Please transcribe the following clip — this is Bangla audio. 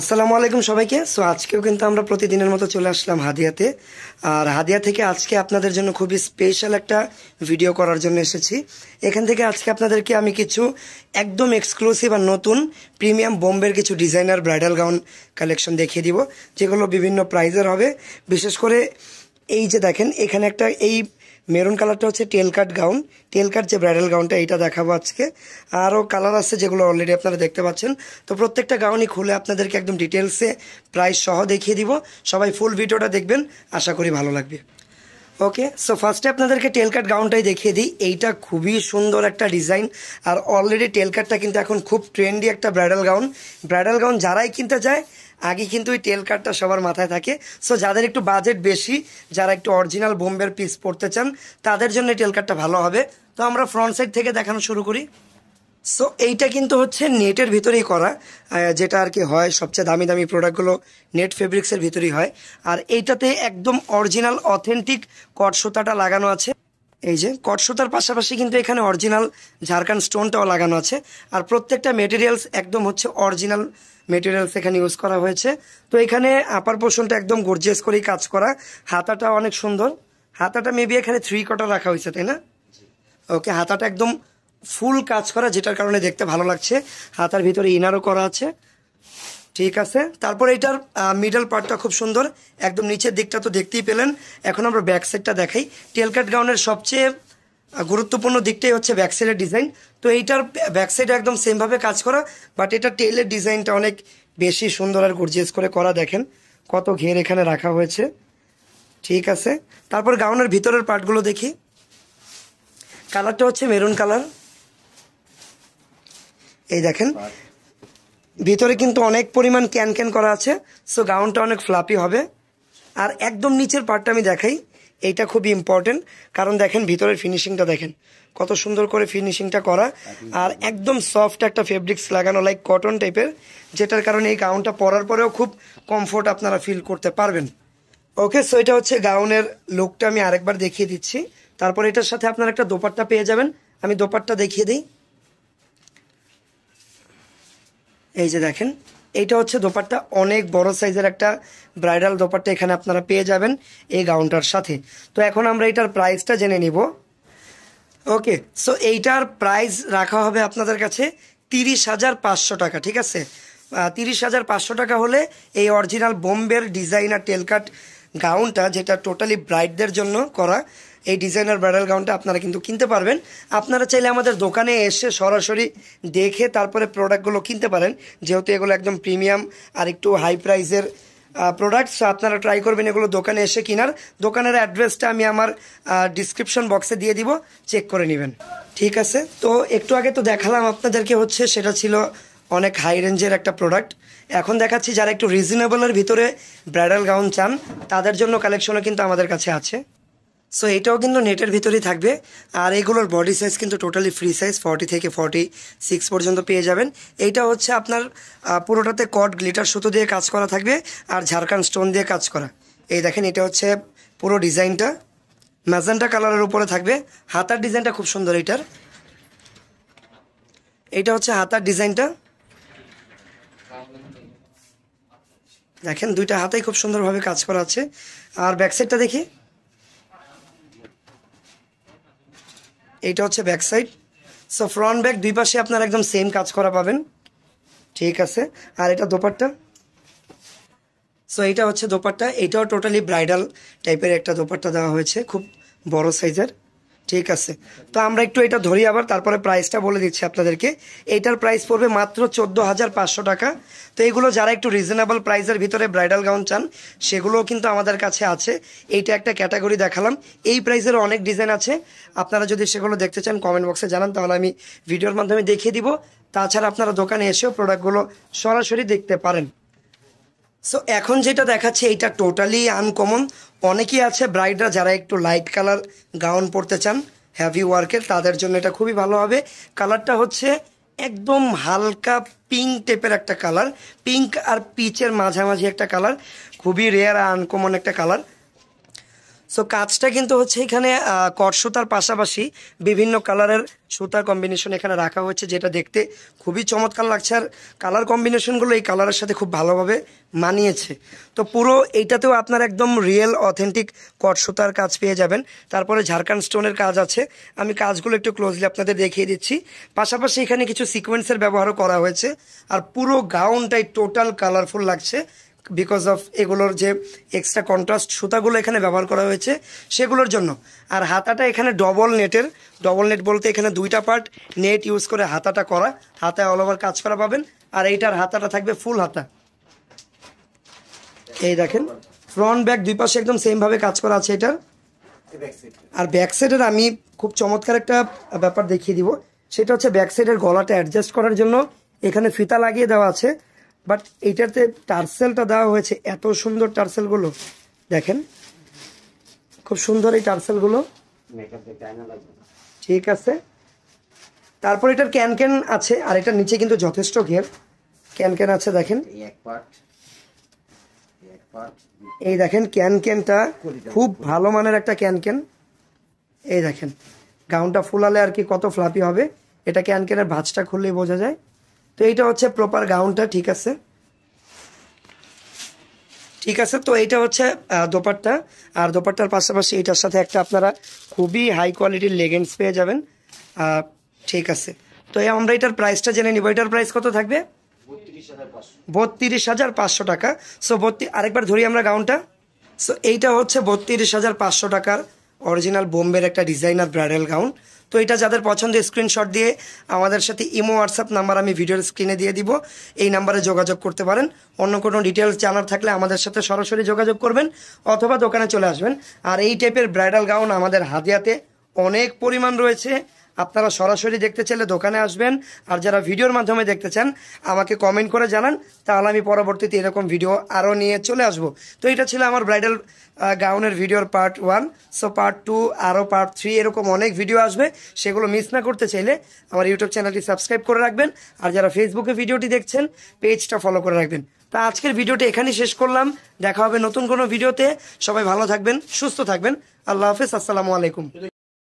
আসসালামু আলাইকুম সবাইকে সো আজকেও কিন্তু আমরা প্রতিদিনের মতো চলে আসলাম হাদিয়াতে আর হাদিয়া থেকে আজকে আপনাদের জন্য খুবই স্পেশাল একটা ভিডিও করার জন্য এসেছি এখান থেকে আজকে আপনাদেরকে আমি কিছু একদম এক্সক্লুসিভ আর নতুন প্রিমিয়াম বোম্বের কিছু ডিজাইনার ব্রাইডাল গাউন কালেকশন দেখিয়ে দিব যেগুলো বিভিন্ন প্রাইজের হবে বিশেষ করে এই যে দেখেন এখানে একটা এই মেরুন কালারটা হচ্ছে টেল কাট গাউন টেল কাট যে ব্রাইডাল গাউনটা এইটা দেখাবো আজকে আরও কালার আছে যেগুলো অলরেডি আপনারা দেখতে পাচ্ছেন তো প্রত্যেকটা গাউনই খুলে আপনাদেরকে একদম ডিটেলসে প্রাইস সহ দেখিয়ে দিব সবাই ফুল ভিডিওটা দেখবেন আশা করি ভালো লাগবে ওকে সো ফার্স্টে আপনাদেরকে টেলকাট গাউনটাই দেখিয়ে দিই এইটা খুবই সুন্দর একটা ডিজাইন আর অলরেডি টেলকাটটা কিন্তু এখন খুব ট্রেন্ডি একটা ব্রাইডাল গাউন ব্রাইডাল গাউন যারাই কিনতে যায় আগে কিন্তু ওই টেল কার্ডটা সবার মাথায় থাকে সো যাদের একটু বাজেট বেশি যারা একটু অরিজিনাল বোম্বের পিস পড়তে চান তাদের জন্য টেল কার্ডটা ভালো হবে তো আমরা ফ্রন্ট সাইড থেকে দেখানো শুরু করি সো এইটা কিন্তু হচ্ছে নেটের ভিতরেই করা যেটা আর কি হয় সবচেয়ে দামি দামি প্রোডাক্টগুলো নেট ফেব্রিক্সের ভিতরেই হয় আর এইটাতে একদম অরিজিনাল অথেন্টিক কট সুতাটা লাগানো আছে এই যে কট সুতার পাশাপাশি কিন্তু এখানে অরিজিনাল ঝাড়খান্ড স্টোনটাও লাগানো আছে আর প্রত্যেকটা মেটেরিয়ালস একদম হচ্ছে অরিজিনাল মেটেরিয়ালস এখানে ইউজ করা হয়েছে তো এখানে আপার পোর্শনটা একদম গর্জিয়াস করেই কাজ করা হাতাটা অনেক সুন্দর হাতাটা মেবি এখানে থ্রি কটা রাখা হয়েছে তাই না ওকে হাতাটা একদম ফুল কাজ করা যেটার কারণে দেখতে ভালো লাগছে হাতার ভিতরে ইনারও করা আছে ঠিক আছে তারপর এটার মিডল পার্টটা খুব সুন্দর একদম নিচের দিকটা তো দেখতেই পেলেন এখন আমরা ব্যাক সাইডটা দেখাই টেলকাট গাউনের সবচেয়ে গুরুত্বপূর্ণ দিকটাই হচ্ছে ব্যাকসাইডের ডিজাইন তো এইটার ব্যাকসাইড একদম সেমভাবে কাজ করা বাট এটা টেলের ডিজাইনটা অনেক বেশি সুন্দর আর গর্জিয়াস করে করা দেখেন কত ঘের এখানে রাখা হয়েছে ঠিক আছে তারপর গাউনের ভিতরের পার্টগুলো দেখি কালারটা হচ্ছে মেরুন কালার এই দেখেন ভিতরে কিন্তু অনেক পরিমাণ ক্যান ক্যান করা আছে সো গাউনটা অনেক ফ্লাপি হবে আর একদম নিচের পার্টটা আমি দেখাই এইটা খুবই ইম্পর্টেন্ট কারণ দেখেন ভিতরের ফিনিশিংটা দেখেন কত সুন্দর করে ফিনিশিংটা করা আর একদম সফট একটা ফেব্রিক্স লাগানো লাইক কটন টাইপের যেটার কারণে এই গাউনটা পরার পরেও খুব কমফোর্ট আপনারা ফিল করতে পারবেন ওকে সো এটা হচ্ছে গাউনের লুকটা আমি আরেকবার দেখিয়ে দিচ্ছি তারপর এটার সাথে আপনারা একটা দোপাট্টা পেয়ে যাবেন আমি দোপাট্টা দেখিয়ে দিই এই যে দেখেন এটা হচ্ছে দোপাট্টা অনেক বড় সাইজের একটা ব্রাইডাল দোপাট্টা এখানে আপনারা পেয়ে যাবেন এই গাউনটার সাথে তো এখন আমরা এটার প্রাইসটা জেনে নিব ওকে সো এইটার প্রাইস রাখা হবে আপনাদের কাছে তিরিশ হাজার পাঁচশো টাকা ঠিক আছে তিরিশ হাজার পাঁচশো টাকা হলে এই অরিজিনাল বোম্বের ডিজাইনার টেলকাট গাউনটা যেটা টোটালি ব্রাইডদের জন্য করা এই ডিজাইনার ব্রাইডাল গাউনটা আপনারা কিন্তু কিনতে পারবেন আপনারা চাইলে আমাদের দোকানে এসে সরাসরি দেখে তারপরে প্রোডাক্টগুলো কিনতে পারেন যেহেতু এগুলো একদম প্রিমিয়াম আর একটু হাই প্রাইসের প্রোডাক্টস আপনারা ট্রাই করবেন এগুলো দোকানে এসে কেনার দোকানের অ্যাড্রেসটা আমি আমার ডিসক্রিপশন বক্সে দিয়ে দিব চেক করে নেবেন ঠিক আছে তো একটু আগে তো দেখালাম আপনাদেরকে হচ্ছে সেটা ছিল অনেক হাই রেঞ্জের একটা প্রোডাক্ট এখন দেখাচ্ছি যারা একটু রিজনেবলের ভিতরে ব্রাইডাল গাউন চান তাদের জন্য কালেকশনও কিন্তু আমাদের কাছে আছে সো এটাও কিন্তু নেটের ভিতরেই থাকবে আর এগুলোর বডি সাইজ কিন্তু টোটালি ফ্রি সাইজ ফর্টি থেকে ফর্টি সিক্স পর্যন্ত পেয়ে যাবেন এইটা হচ্ছে আপনার পুরোটাতে কট গ্লিটার সুতো দিয়ে কাজ করা থাকবে আর ঝাড়খান্ড স্টোন দিয়ে কাজ করা এই দেখেন এটা হচ্ছে পুরো ডিজাইনটা ম্যাজেন্টা কালারের উপরে থাকবে হাতার ডিজাইনটা খুব সুন্দর এটার এটা হচ্ছে হাতার ডিজাইনটা দেখেন দুইটা হাতেই খুব সুন্দরভাবে কাজ করা আছে আর ব্যাক সাইডটা দেখি এটা হচ্ছে back side so front back দুই পাশে আপনার একদম সেম কাজ করা পাবেন ঠিক আছে আর এটা দোপারটা সো এটা হচ্ছে দোপারটা এটাও টোটালি ব্রাইডাল টাইপের একটা দোপারটা দেওয়া হয়েছে খুব বড় সাইজের ঠিক আছে তো আমরা একটু এটা ধরি আবার তারপরে প্রাইসটা বলে দিচ্ছি আপনাদেরকে এটার প্রাইস পড়বে মাত্র চোদ্দো হাজার পাঁচশো টাকা তো এগুলো যারা একটু রিজনেবল প্রাইসের ভিতরে ব্রাইডাল গাউন চান সেগুলোও কিন্তু আমাদের কাছে আছে এইটা একটা ক্যাটাগরি দেখালাম এই প্রাইসের অনেক ডিজাইন আছে আপনারা যদি সেগুলো দেখতে চান কমেন্ট বক্সে জানান তাহলে আমি ভিডিওর মাধ্যমে দেখিয়ে দিব তাছাড়া আপনারা দোকানে এসেও প্রোডাক্টগুলো সরাসরি দেখতে পারেন সো এখন যেটা দেখাচ্ছে এটা টোটালি আনকমন অনেকেই আছে ব্রাইডরা যারা একটু লাইট কালার গাউন পরতে চান হ্যাভি ওয়ার্কের তাদের জন্য এটা খুবই ভালো হবে কালারটা হচ্ছে একদম হালকা পিঙ্ক টাইপের একটা কালার পিঙ্ক আর পিচের মাঝামাঝি একটা কালার খুবই রেয়ার আর আনকমন একটা কালার সো কাজটা কিন্তু হচ্ছে এখানে কট পাশাপাশি বিভিন্ন কালারের সুতার কম্বিনেশন এখানে রাখা হয়েছে যেটা দেখতে খুবই চমৎকার লাগছে আর কালার কম্বিনেশনগুলো এই কালারের সাথে খুব ভালোভাবে মানিয়েছে তো পুরো এইটাতেও আপনার একদম রিয়েল অথেন্টিক কট কাজ পেয়ে যাবেন তারপরে ঝাড়খান্ড স্টোনের কাজ আছে আমি কাজগুলো একটু ক্লোজলি আপনাদের দেখিয়ে দিচ্ছি পাশাপাশি এখানে কিছু সিকোয়েন্সের ব্যবহারও করা হয়েছে আর পুরো গাউনটাই টোটাল কালারফুল লাগছে বিকজ অফ এগুলোর যে এক্সট্রা কন্ট্রাস্ট সুতাগুলো এখানে ব্যবহার করা হয়েছে সেগুলোর জন্য আর হাতাটা এখানে ডবল নেটের ডবল নেট বলতে এখানে দুইটা পার্ট নেট ইউজ করে হাতাটা করা হাতায় অল ওভার কাজ করা পাবেন আর এইটার হাতাটা থাকবে ফুল হাতা এই দেখেন ফ্রন্ট ব্যাক দুই পাশে একদম সেমভাবে কাজ করা আছে এটার আর ব্যাক সাইডের আমি খুব চমৎকার একটা ব্যাপার দেখিয়ে দিব সেটা হচ্ছে ব্যাক সাইডের গলাটা অ্যাডজাস্ট করার জন্য এখানে ফিতা লাগিয়ে দেওয়া আছে বাট এটাতে টার্সেলটা দেওয়া হয়েছে এত সুন্দর টার্সেলগুলো দেখেন খুব সুন্দর এই টার্সেলগুলো ঠিক আছে তারপর এটার ক্যান ক্যান আছে আর এটার নিচে কিন্তু যথেষ্ট ঘের ক্যান ক্যান আছে দেখেন এই দেখেন ক্যান ক্যানটা খুব ভালো মানের একটা ক্যান ক্যান এই দেখেন গাউনটা ফুলালে আর কি কত ফ্লাপি হবে এটা ক্যান ক্যানের ভাঁজটা খুললেই বোঝা যায় তো এইটা হচ্ছে প্রপার গাউনটা ঠিক আছে ঠিক আছে তো এইটা হচ্ছে দোপাট্টা আর দোপারটার পাশাপাশি এটার সাথে একটা আপনারা খুবই হাই কোয়ালিটির লেগেন্স পেয়ে যাবেন ঠিক আছে তো আমরা এটার প্রাইসটা জেনে নিব এটার প্রাইস কত থাকবে বত্রিশ হাজার পাঁচশো টাকা সো বত্রিশ আরেকবার ধরি আমরা গাউনটা সো এইটা হচ্ছে বত্রিশ হাজার পাঁচশো টাকার অরিজিনাল বোম্বের একটা ডিজাইনার ব্রাইডাল গাউন তো এটা যাদের পছন্দ স্ক্রিনশট দিয়ে আমাদের সাথে ইমো হোয়াটসঅ্যাপ নাম্বার আমি ভিডিওর স্ক্রিনে দিয়ে দিব এই নাম্বারে যোগাযোগ করতে পারেন অন্য কোনো ডিটেলস জানার থাকলে আমাদের সাথে সরাসরি যোগাযোগ করবেন অথবা দোকানে চলে আসবেন আর এই টাইপের ব্রাইডাল গাউন আমাদের হাদিয়াতে অনেক পরিমাণ রয়েছে আপনারা সরাসরি দেখতে চাইলে দোকানে আসবেন আর যারা ভিডিওর মাধ্যমে দেখতে চান আমাকে কমেন্ট করে জানান তাহলে আমি পরবর্তীতে এরকম ভিডিও আরও নিয়ে চলে আসব তো এটা ছিল আমার ব্রাইডাল গাউনের ভিডিওর part one so part two আরও পার্ট থ্রি এরকম অনেক ভিডিও আসবে সেগুলো মিস না করতে চাইলে আমার ইউটিউব চ্যানেলটি সাবস্ক্রাইব করে রাখবেন আর যারা ফেসবুকে ভিডিওটি দেখছেন পেজটা ফলো করে রাখবেন তা আজকের ভিডিওটি এখানেই শেষ করলাম দেখা হবে নতুন কোনো ভিডিওতে সবাই ভালো থাকবেন সুস্থ থাকবেন আল্লাহ হাফেজ আসসালামু আলাইকুম